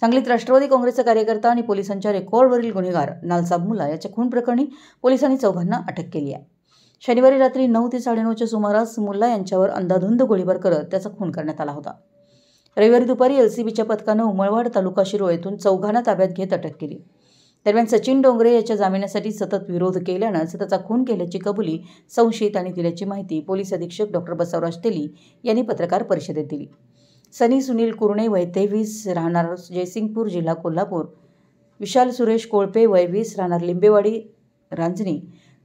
सांगलीत राष्ट्रवादी काँग्रेसचा कार्यकर्ता आणि पोलिसांच्या रेकॉर्डवरील गुन्हेगार नालसाब मुला याच्या खून प्रकरणी पोलिसांनी चौघांना अटक केली आहे शनिवारी रात्री नऊ ते साडेनऊच्या सुमारास मुल्ला यांच्यावर अंधाधुंद गोळीबार करत त्याचा खून करण्यात आला होता रविवारी दुपारी एलसीबीच्या पथकानं उमळवाड तालुका शिरोळ येथून चौघांना ताब्यात घेत अटक केली दरम्यान सचिन डोंगरे याच्या जामिनासाठी सतत विरोध केल्यानं त्याचा खून केल्याची कबुली आणि दिल्याची माहिती पोलीस अधीक्षक डॉक्टर बसवराज तेली यांनी पत्रकार परिषदेत दिली सनी सुनील कुरणे वय तेवीस राहणार जयसिंगपूर जिल्हा कोल्हापूर विशाल सुरेश कोळपे वय वीस राहणार लिंबेवाडी रांजणी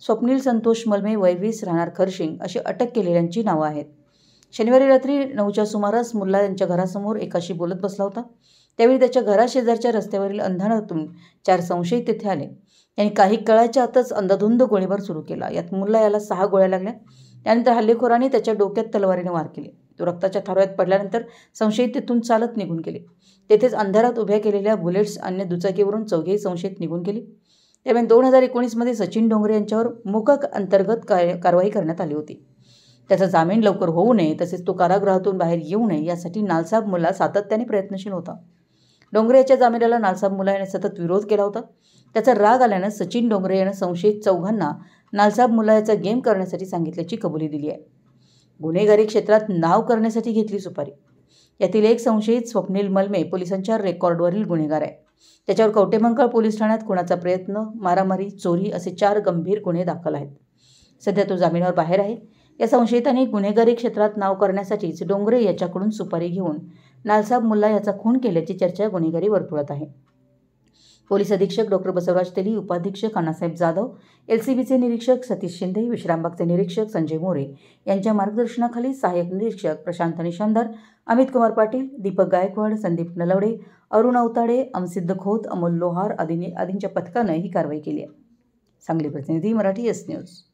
स्वप्नील संतोष मलमे वय वीस राहणार खरशिंग अशी अटक केलेल्यांची नावं आहेत शनिवारी रात्री नऊच्या सुमारास मुल्ला यांच्या घरासमोर एकाशी बोलत बसला होता त्यावेळी त्याच्या घराशेजारच्या रस्त्यावरील अंधारातून चार संशयित तेथे आले त्यांनी काही काळाच्या आतच अंधाधुंद गोळीबार सुरू केला यात मुल्ला याला सहा गोळ्या लागल्या त्यानंतर हल्लेखोराने त्याच्या डोक्यात तलवारीने वार केले तो रक्ताच्या थारोळ्यात पडल्यानंतर संशयित तेथून चालत निघून गेले तेथेच अंधारात उभ्या केलेल्या बुलेट्स अन्य दुचाकीवरून चौघेही संशयित निघून गेले त्यामुळे दोन हजार एकोणीसमध्ये सचिन डोंगरे यांच्यावर मोकक अंतर्गत कार्य कारवाई करण्यात आली होती त्याचा जामीन लवकर होऊ नये तसेच तो कारागृहातून बाहेर येऊ नये यासाठी नालसाब मुला सातत्याने प्रयत्नशील होता डोंगरे याच्या जामिनाला नालसाब मुला याने सतत विरोध केला होता त्याचा राग आल्यानं सचिन डोंगरे यानं संशयित चौघांना नालसाब मुला याचा गेम करण्यासाठी सांगितल्याची कबुली दिली आहे गुन्हेगारी क्षेत्रात नाव करण्यासाठी घेतली सुपारी यातील एक संशयित स्वप्नील मलमे पोलिसांच्या रेकॉर्डवरील गुन्हेगार आहे त्याच्यावर कौटेमंकळ पोलीस ठाण्यात खुणाचा प्रयत्न मारामारी चोरी असे चार गंभीर गुन्हे दाखल आहेत सध्या तो जामिनावर बाहेर आहे या संशयितांनी गुन्हेगारी क्षेत्रात नाव करण्यासाठीच डोंगरे याच्याकडून सुपारी घेऊन नालसाब मुल्ला याचा खून केल्याची चर्चा गुन्हेगारी वर्तुळात आहे पोलीस अधीक्षक डॉक्टर बसवराज तेली उपाधीक्षक अण्णासाहेब जाधव एलसीबीचे निरीक्षक सतीश शिंदे विश्रामबागचे निरीक्षक संजय मोरे यांच्या मार्गदर्शनाखाली सहाय्यक निरीक्षक प्रशांत निशांदर अमित कुमार पाटील दीपक गायकवाड संदीप नलवडे अरुण अवताडे अमसिद्ध खोत अमोल लोहार आदींनी आदींच्या पथकानं ही कारवाई केली आहे सांगली प्रतिनिधी मराठी एस न्यूज